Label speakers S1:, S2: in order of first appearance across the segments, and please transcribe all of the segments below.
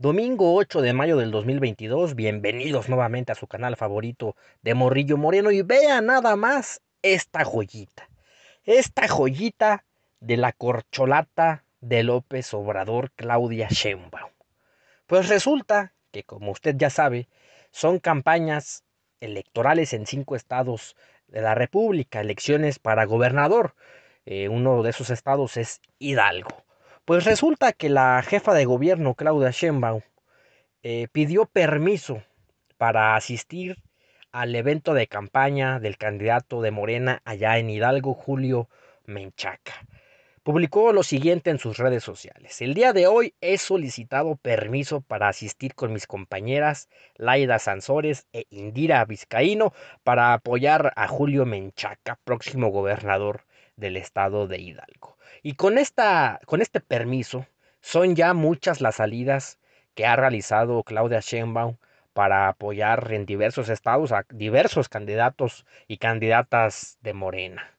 S1: Domingo 8 de mayo del 2022, bienvenidos nuevamente a su canal favorito de Morrillo Moreno y vea nada más esta joyita. Esta joyita de la corcholata de López Obrador Claudia Sheinbaum. Pues resulta que como usted ya sabe, son campañas electorales en cinco estados de la República, elecciones para gobernador. Eh, uno de esos estados es Hidalgo. Pues resulta que la jefa de gobierno, Claudia Sheinbaum, eh, pidió permiso para asistir al evento de campaña del candidato de Morena allá en Hidalgo, Julio Menchaca. Publicó lo siguiente en sus redes sociales. El día de hoy he solicitado permiso para asistir con mis compañeras Laida Sansores e Indira Vizcaíno para apoyar a Julio Menchaca, próximo gobernador del estado de Hidalgo. Y con, esta, con este permiso, son ya muchas las salidas que ha realizado Claudia Sheinbaum para apoyar en diversos estados a diversos candidatos y candidatas de Morena.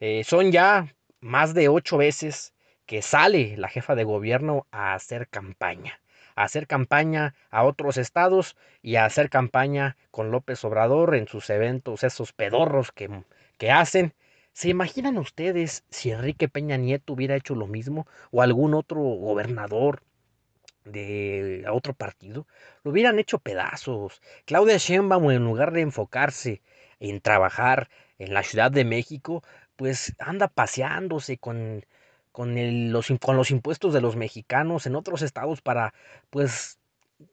S1: Eh, son ya más de ocho veces que sale la jefa de gobierno a hacer campaña, a hacer campaña a otros estados y a hacer campaña con López Obrador en sus eventos, esos pedorros que, que hacen ¿Se imaginan ustedes si Enrique Peña Nieto hubiera hecho lo mismo o algún otro gobernador de otro partido? Lo hubieran hecho pedazos. Claudia Sheinbaum en lugar de enfocarse en trabajar en la Ciudad de México, pues anda paseándose con con, los, con los impuestos de los mexicanos en otros estados para, pues,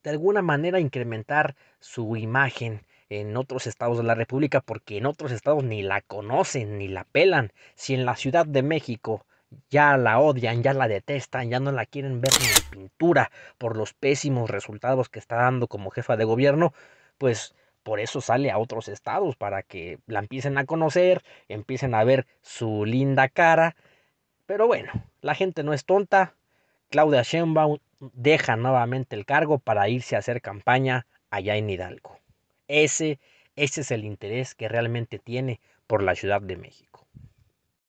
S1: de alguna manera incrementar su imagen en otros estados de la República, porque en otros estados ni la conocen, ni la pelan. Si en la Ciudad de México ya la odian, ya la detestan, ya no la quieren ver ni en pintura por los pésimos resultados que está dando como jefa de gobierno, pues por eso sale a otros estados, para que la empiecen a conocer, empiecen a ver su linda cara. Pero bueno, la gente no es tonta. Claudia Sheinbaum deja nuevamente el cargo para irse a hacer campaña allá en Hidalgo. Ese, ese es el interés que realmente tiene por la Ciudad de México.